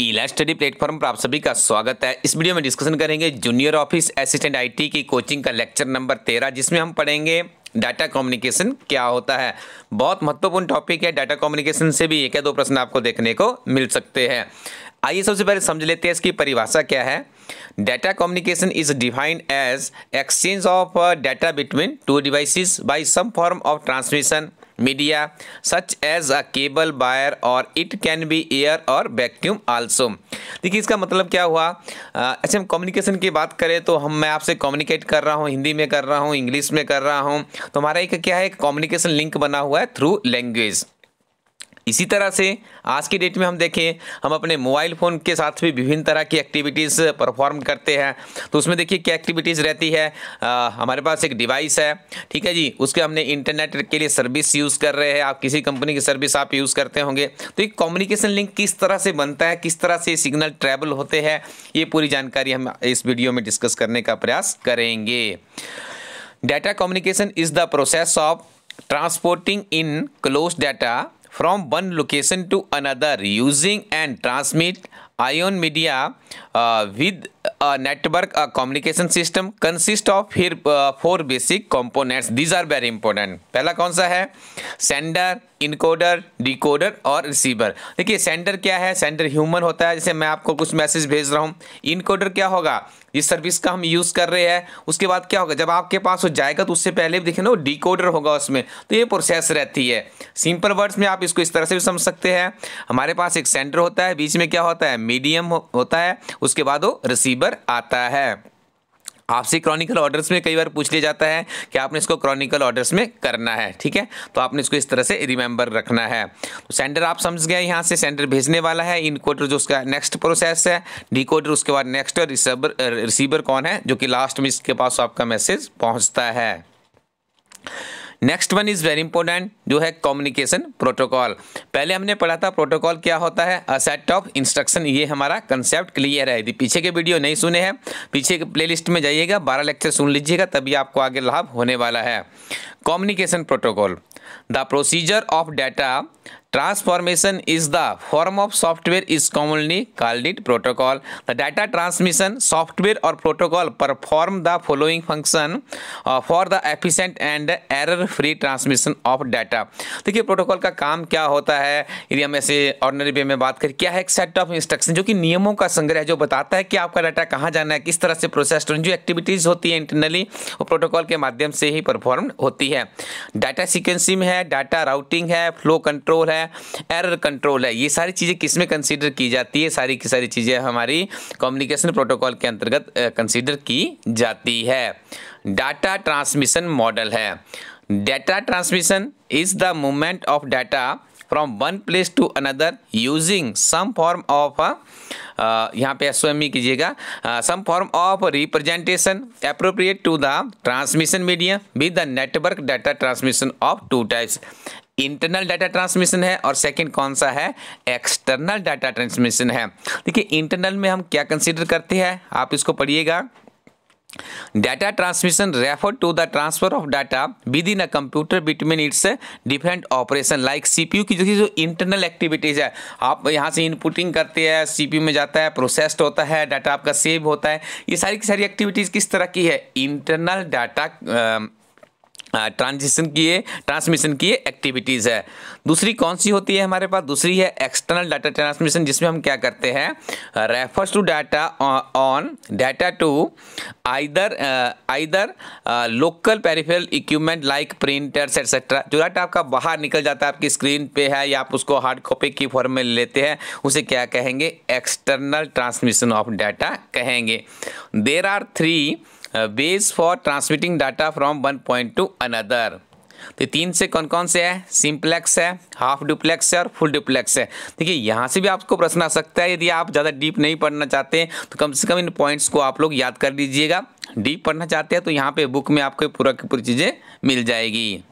ईला study platform पर आप सभी का स्वागत है इस वीडियो में डिस्कशन करेंगे जूनियर ऑफिस असिस्टेंट आईटी की कोचिंग का लेक्चर नंबर तेरह जिसमें हम पढ़ेंगे डाटा कम्युनिकेशन क्या होता है बहुत महत्वपूर्ण टॉपिक है डाटा कम्युनिकेशन से भी एक या दो प्रश्न आपको देखने को मिल सकते हैं आइए सबसे पहले समझ लेते हैं इसकी परिभाषा क्या है data communication is defined as exchange of data between two devices by some form of transmission media such as a cable wire और इट कैन बी एयर और वैक्यूम आल्सो देखिए इसका मतलब क्या हुआ अच्छा हम कम्युनिकेशन की बात करें तो हम मैं आपसे कम्युनिकेट कर रहा हूँ हिंदी में कर रहा हूँ इंग्लिश में कर रहा हूँ तो हमारा एक क्या है कम्युनिकेशन लिंक बना हुआ है थ्रू लैंग्वेज इसी तरह से आज की डेट में हम देखें हम अपने मोबाइल फ़ोन के साथ भी विभिन्न तरह की एक्टिविटीज़ परफॉर्म करते हैं तो उसमें देखिए क्या एक्टिविटीज़ रहती है आ, हमारे पास एक डिवाइस है ठीक है जी उसके हमने इंटरनेट के लिए सर्विस यूज़ कर रहे हैं आप किसी कंपनी की सर्विस आप यूज़ करते होंगे तो ये कम्युनिकेशन लिंक किस तरह से बनता है किस तरह से सिग्नल ट्रैवल होते हैं ये पूरी जानकारी हम इस वीडियो में डिस्कस करने का प्रयास करेंगे data communication is the process of transporting in close data from one location to another using and transmit ion media uh, with a network a communication system consist of here uh, four basic components these are very important पहला कौन सा है sender encoder decoder और receiver देखिए sender क्या है sender human होता है जैसे मैं आपको कुछ मैसेज भेज रहा हूँ इनकोडर क्या होगा इस सर्विस का हम यूज़ कर रहे हैं उसके बाद क्या होगा जब आपके पास हो जाएगा तो उससे पहले देखें ना डी होगा उसमें तो ये प्रोसेस रहती है सिंपल वर्ड्स में आप इसको इस तरह से भी समझ सकते हैं हमारे पास एक सेंटर होता है बीच में क्या होता है मीडियम होता है उसके बाद वो रिसीवर आता है आपसे क्रॉनिकल ऑर्डर्स में कई बार पूछ लिया जाता है कि आपने इसको क्रॉनिकल ऑर्डर्स में करना है ठीक है तो आपने इसको इस तरह से रिमेंबर रखना है तो सेंडर आप समझ गए यहाँ से सेंडर भेजने वाला है इनकोडर जो उसका नेक्स्ट प्रोसेस है डिकोडर उसके बाद नेक्स्ट रिसीवर रिसीवर कौन है जो कि लास्ट में इसके पास आपका मैसेज पहुँचता है next one is very important जो है कम्युनिकेशन प्रोटोकॉल पहले हमने पढ़ा था प्रोटोकॉल क्या होता है अ सेट ऑफ इंस्ट्रक्शन ये हमारा कंसेप्ट क्लियर है यदि पीछे के वीडियो नहीं सुने हैं पीछे के प्लेलिस्ट में जाइएगा बारह लेक्चर सुन लीजिएगा तभी आपको आगे लाभ होने वाला है communication protocol the procedure of data Transformation is the form of software is commonly called it protocol. The data transmission software or protocol perform the following function uh, for the efficient and error-free transmission of data. देखिए protocol का काम क्या होता है यदि हम ऐसे ordinary वे में बात करें क्या है एक सेट ऑफ इंस्ट्रक्शन जो कि नियमों का संग्रह जो बताता है कि आपका डाटा कहाँ जाना है किस तरह से प्रोसेस्ड जो एक्टिविटीज़ होती है इंटरनली वो प्रोटोकॉल के माध्यम से ही परफॉर्म होती है डाटा सिक्वेंसिंग है डाटा राउटिंग है फ्लो कंट्रोल कंट्रोल है एरर कंट्रोल है ये सारी चीज़ें किस में कंसिडर की जाती है सारी की सारी चीज़ें हमारी कम्युनिकेशन प्रोटोकॉल के अंतर्गत कंसिडर की जाती है डाटा ट्रांसमिशन मॉडल है data transmission is the movement of data from one place to another using some form of यहाँ पे एस e कीजिएगा some form of representation appropriate to the transmission media with the network data transmission of two types internal data transmission है और second कौन सा है external data transmission है देखिए इंटरनल में हम क्या कंसीडर करते हैं आप इसको पढ़िएगा data transmission refer to the transfer of data within a computer between its different operation like CPU की जो जो इंटरनल एक्टिविटीज है आप यहां से इनपुटिंग करते हैं सीपीयू में जाता है प्रोसेस्ड होता है डाटा आपका सेव होता है ये सारी की सारी एक्टिविटीज किस तरह की है इंटरनल डाटा ट्रांजिशन किए ट्रांसमिशन किए एक्टिविटीज़ है दूसरी कौन सी होती है हमारे पास दूसरी है एक्सटर्नल डाटा ट्रांसमिशन जिसमें हम क्या करते हैं refers to data on data to either either local peripheral equipment like printers etcetera जो डाटा आपका बाहर निकल जाता है आपकी स्क्रीन पे है या आप उसको हार्ड कॉपी की फॉर्म में लेते हैं उसे क्या कहेंगे एक्सटर्नल ट्रांसमिशन ऑफ डाटा कहेंगे there are three base for transmitting data from one point to another तो तीन से कौन कौन से है सिंप्लेक्स है हाफ डुप्लेक्स है और फुल डुप्लेक्स है देखिए यहाँ से भी आपको प्रश्न आ सकता है यदि आप ज़्यादा डीप नहीं पढ़ना चाहते हैं तो कम से कम इन पॉइंट्स को आप लोग याद कर लीजिएगा डीप पढ़ना चाहते हैं तो यहाँ पे बुक में आपको पूरा की पूरी चीज़ें मिल जाएगी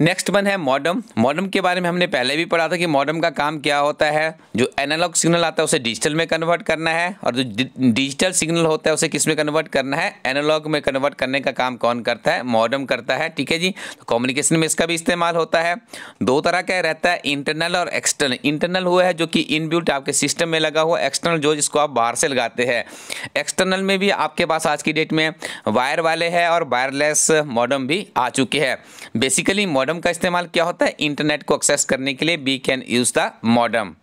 नेक्स्ट वन है मॉडम मॉडम के बारे में हमने पहले भी पढ़ा था कि मॉडम का काम क्या होता है जो एनालॉग सिग्नल आता है उसे डिजिटल में कन्वर्ट करना है और जो डिजिटल सिग्नल होता है उसे किस में कन्वर्ट करना है एनालॉग में कन्वर्ट करने का काम कौन करता है मॉडम करता है ठीक है जी तो कम्युनिकेशन में इसका भी इस्तेमाल होता है दो तरह का रहता है इंटरनल और एक्सटर्नल इंटरनल हुआ है जो कि इनब्यूट आपके सिस्टम में लगा हुआ एक्सटर्नल जो जिसको आप बाहर से लगाते हैं एक्सटर्नल में भी आपके पास आज की डेट में वायर वाले है और वायरलेस मॉडम भी आ चुके हैं बेसिकली मॉडम का इस्तेमाल क्या होता है इंटरनेट को एक्सेस करने के लिए we can use the modem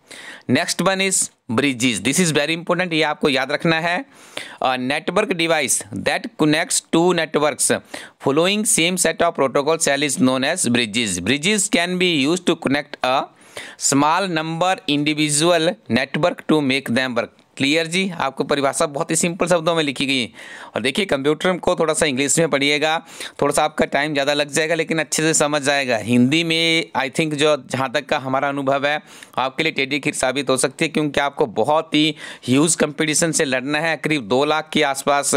next one is bridges this is very important ये आपको याद रखना है network device that connects to networks following same set of protocol सेल is known as bridges bridges can be use to connect a small number individual network to make them work clear जी आपको परिभाषा बहुत ही simple शब्दों में लिखी गई और देखिए कंप्यूटर को थोड़ा सा इंग्लिश में पढ़िएगा थोड़ा सा आपका टाइम ज़्यादा लग जाएगा लेकिन अच्छे से समझ जाएगा हिंदी में आई थिंक जो जहाँ तक का हमारा अनुभव है आपके लिए टेडी खीर साबित हो सकती है क्योंकि आपको बहुत ही ह्यूज कंपटीशन से लड़ना है करीब दो लाख के आसपास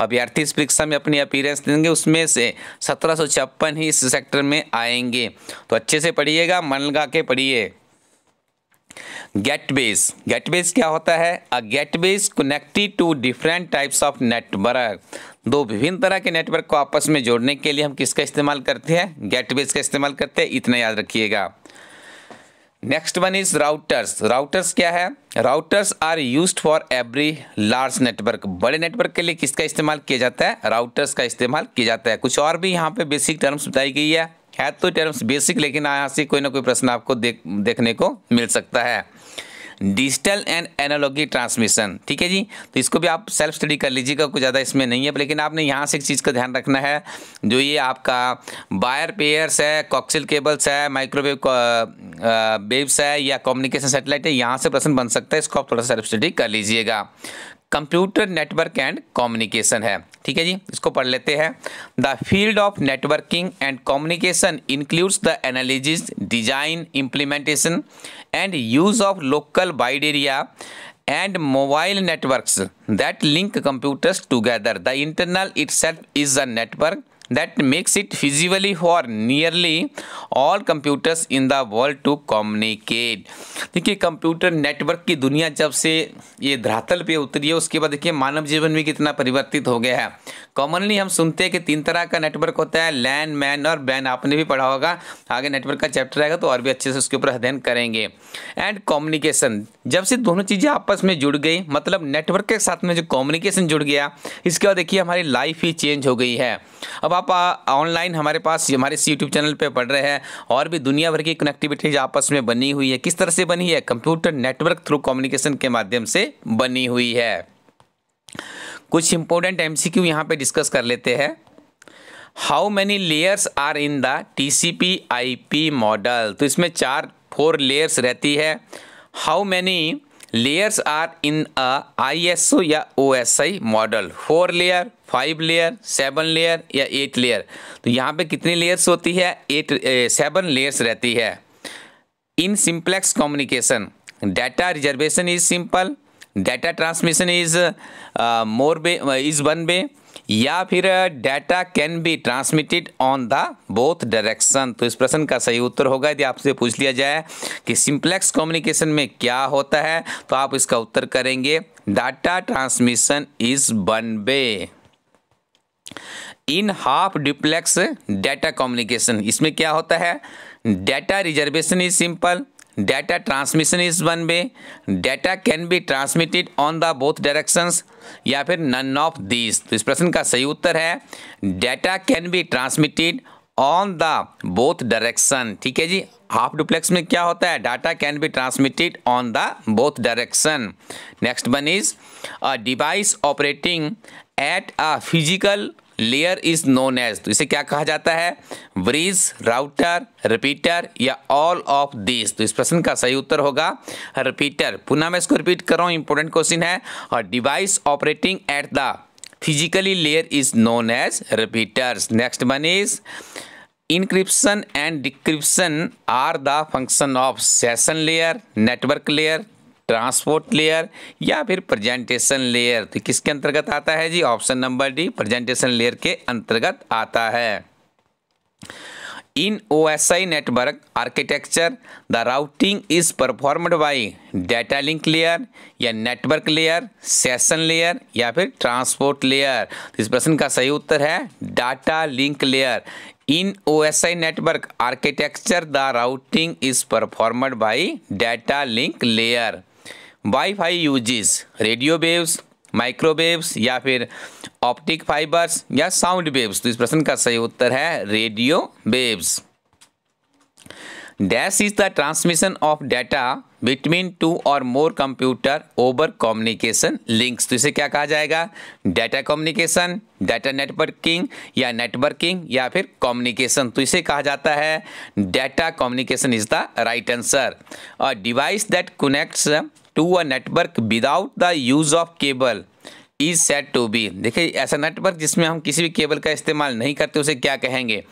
अभ्यर्थी इस परीक्षा में अपनी अपीयरेंस देंगे उसमें से सत्रह ही इस सेक्टर में आएंगे तो अच्छे से पढ़िएगा मन लगा के पढ़िए गेटवेज गेटवेज क्या होता है a gateways connected to different types of network दो विभिन्न तरह के नेटवर्क को आपस में जोड़ने के लिए हम किसका इस्तेमाल करते हैं गेटवेज का इस्तेमाल करते हैं इतना याद रखिएगा next one is routers routers क्या है routers are use for every large network बड़े नेटवर्क के लिए किसका इस्तेमाल किया जाता है राउटर्स का इस्तेमाल किया जाता है कुछ और भी यहाँ पे बेसिक टर्म्स बताई गई है है तो टर्म्स बेसिक लेकिन यहाँ से कोई ना कोई प्रश्न आपको देख देखने को मिल सकता है डिजिटल एंड एनोलॉजी ट्रांसमिशन ठीक है जी तो इसको भी आप सेल्फ स्टडी कर लीजिएगा कुछ ज़्यादा इसमें नहीं है लेकिन आपने यहाँ से एक चीज़ का ध्यान रखना है जो ये आपका वायर पेयर्स है कॉक्सिल केबल्स है माइक्रोवेव वेव्स है या कम्युनिकेशन सेटेलाइट है यहाँ से प्रश्न बन सकता है इसको आप थोड़ा सेल्फ स्टडी कर लीजिएगा कंप्यूटर नेटवर्क एंड कम्युनिकेशन है ठीक है जी इसको पढ़ लेते हैं the field of networking and communication includes the analysis design implementation and use of local wide area mobile mobile that link computers computers the internet itself is a network that makes it feasible for nearly all computers in the world to communicate देखिए computer network की दुनिया जब से ये धरातल पे उतरी है उसके बाद देखिए मानव जीवन भी कितना परिवर्तित हो गया है कॉमनली हम सुनते हैं कि तीन तरह का नेटवर्क होता है लैन मैन और बैन आपने भी पढ़ा होगा आगे नेटवर्क का चैप्टर आएगा तो और भी अच्छे से उसके ऊपर अध्ययन करेंगे एंड कम्युनिकेशन जब से दोनों चीज़ें आपस में जुड़ गई मतलब नेटवर्क के साथ में जो कम्युनिकेशन जुड़ गया इसके बाद देखिए हमारी लाइफ ही चेंज हो गई है अब आप ऑनलाइन हमारे पास हमारे यूट्यूब चैनल पे पढ़ रहे हैं और भी दुनिया भर की कनेक्टिविटीज आपस में बनी हुई है किस तरह से बनी है कंप्यूटर नेटवर्क थ्रू कम्युनिकेशन के माध्यम से बनी हुई है कुछ इंपॉर्टेंट एम सी क्यू यहाँ पर डिस्कस कर लेते हैं how many layers are in the T C P I P model तो इसमें चार फोर लेयर्स रहती है how many layers are in a ISO या OSI model four layer five layer seven layer या एट लेयर तो यहाँ पे कितनी लेयर्स होती है एट सेवन लेयर्स रहती है in simplex communication data reservation is simple data transmission is more way is one way या फिर data can be transmitted on the both direction तो इस प्रश्न का सही उत्तर होगा यदि आपसे पूछ लिया जाए कि सिंप्लेक्स कम्युनिकेशन में क्या होता है तो आप इसका उत्तर करेंगे data transmission is one way in half duplex data communication इसमें क्या होता है data reservation is simple data transmission is one way data can be transmitted on the both directions या फिर नन ऑफ दीज तो इस प्रश्न का सही उत्तर है data can be transmitted on the both direction ठीक है जी हाफ डुप्लेक्स में क्या होता है data can be transmitted on the both direction next one is a device operating at a physical layer is known as तो इसे क्या कहा जाता है ब्रिज राउटर रिपीटर या ऑल ऑफ दिस तो इस प्रश्न का सही उत्तर होगा रिपीटर पुनः मैं इसको रिपीट कर रहा हूँ इंपॉर्टेंट क्वेश्चन है और device operating at the physically layer is known as repeaters next one is encryption and decryption are the function of session layer network layer transport layer या फिर प्रेजेंटेशन लेयर तो किसके अंतर्गत आता है जी option number D presentation layer के अंतर्गत आता है in O S I network architecture the routing is performed by data link layer या नेटवर्क लेयर सेशन लेयर या फिर ट्रांसपोर्ट लेयर तो इस प्रश्न का सही उत्तर है data link layer in O S I network architecture the routing is performed by data link layer wifi uses radio waves microwaves या फिर ऑप्टिक फाइबर्स या साउंड वेव्स तो इस प्रश्न का सही उत्तर है radio waves dash is the transmission of data between two और more computer over communication links तो इसे क्या कहा जाएगा डाटा कम्युनिकेशन डाटा नेटवर्किंग या नेटवर्किंग या फिर कम्युनिकेशन तो इसे कहा जाता है data communication is the right answer और device that connects to a network without the use of cable is said to be देखिए ऐसा नेटवर्क जिसमें हम किसी भी केबल का इस्तेमाल नहीं करते उसे क्या कहेंगे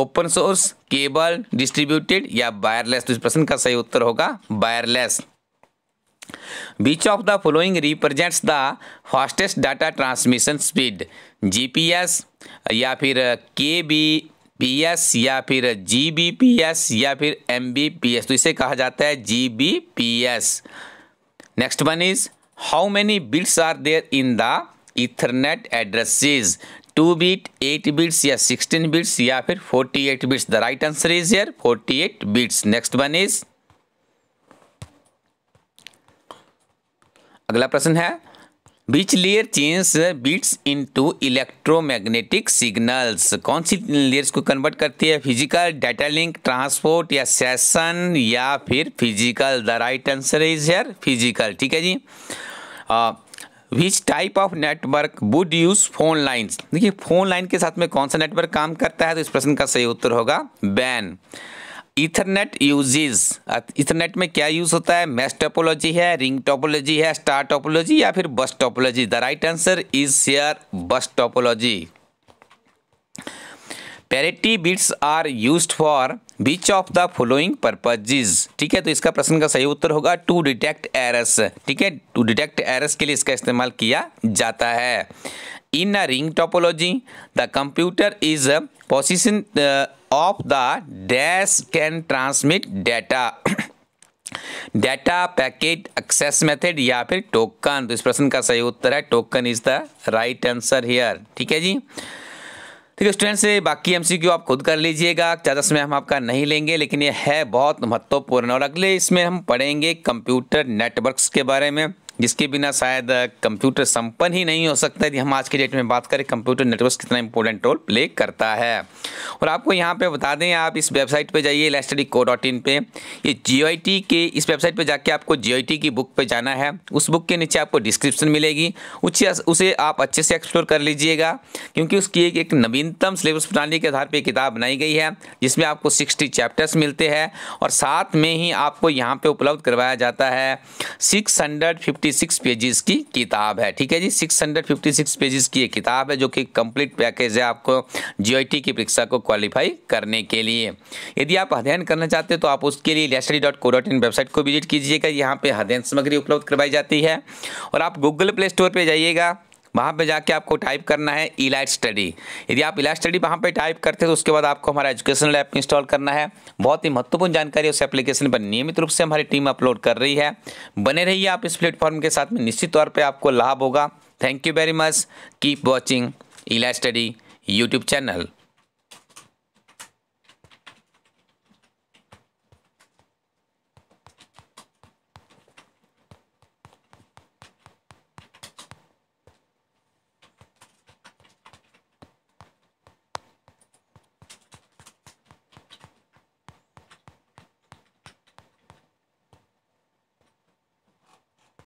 ओपन सोर्स केबल डिस्ट्रीब्यूटेड या वायरलेस तो इस प्रश्न का सही उत्तर होगा wireless which of the following represents the fastest data transmission speed GPS या फिर एस या फिर GBPS या फिर एस तो इसे कहा जाता है S next one is how many bits are there in the ethernet addresses two bit eight bits या सिक्सटीन बिट्स या फिर forty eight bits the right answer is yeah forty eight bits next one is अगला प्रश्न है which layer change bits into electromagnetic signals कौन सी layers को convert करती है फिजिकल डाटा लिंक ट्रांसपोर्ट या सेशन या फिर physical the right answer is here physical ठीक है जी which type of network would use phone lines देखिए फोन लाइन के साथ में कौन सा नेटवर्क काम करता है तो इस प्रश्न का सही उत्तर होगा बैन इथरनेट यूजेज इथरनेट में क्या यूज़ होता है मैस टोपोलॉजी है रिंग टोपोलॉजी है स्टार टोपोलॉजी या फिर bus topology the right answer is share bus topology parity bits are use for which of the following purposes ठीक है तो इसका प्रश्न का सही उत्तर होगा टू डिटेक्ट एरस ठीक है टू डिटेक्ट एरस के लिए इसका इस्तेमाल किया जाता है in a ring topology the computer is possession of the dash can transmit data data packet access method या फिर टोकन तो इस प्रश्न का सही उत्तर है token is the right answer here ठीक है जी ठीक है स्टूडेंट्स बाकी एमसीक्यू आप खुद कर लीजिएगा ज़्यादा समय हम आपका नहीं लेंगे लेकिन ये है बहुत महत्वपूर्ण और अगले इसमें हम पढ़ेंगे कंप्यूटर नेटवर्क्स के बारे में जिसके बिना शायद कंप्यूटर संपन्न ही नहीं हो सकता यदि हम आज के डेट में बात करें कंप्यूटर नेटवर्क कितना इंपॉर्टेंट रोल प्ले करता है और आपको यहाँ पे बता दें आप इस वेबसाइट पे जाइए स्टडी को डॉट इन पर ये जी के इस वेबसाइट पे जाके आपको जी की बुक पे जाना है उस बुक के नीचे आपको डिस्क्रिप्शन मिलेगी उसे उसे आप अच्छे से एक्सप्लोर कर लीजिएगा क्योंकि उसकी एक, एक नवीनतम सिलेबस प्रणाली के आधार पर किताब बनाई गई है जिसमें आपको सिक्सटी चैप्टर्स मिलते हैं और साथ में ही आपको यहाँ पर उपलब्ध करवाया जाता है सिक्स हंड्रेड 656 पेजेस की किताब है ठीक है जी 656 पेजेस की ये किताब है जो कि कंप्लीट पैकेज है आपको जी की परीक्षा को क्वालिफाई करने के लिए यदि आप अध्ययन करना चाहते हो तो आप उसके लिए national dot co dot in website को विजिट कीजिएगा यहाँ पर अध्ययन सामग्री उपलब्ध करवाई जाती है और आप गूगल प्ले स्टोर पर जाइएगा वहाँ पे जाके आपको टाइप करना है इलाइट स्टडी यदि आप इलाइट स्टडी वहाँ पे टाइप करते हैं तो उसके बाद आपको हमारा एजुकेशनल ऐप इंस्टॉल करना है बहुत ही महत्वपूर्ण जानकारी उस एप्लीकेशन पर नियमित रूप से हमारी टीम अपलोड कर रही है बने रहिए आप इस प्लेटफॉर्म के साथ में निश्चित तौर पर आपको लाभ होगा thank you very much keep watching elite study YouTube channel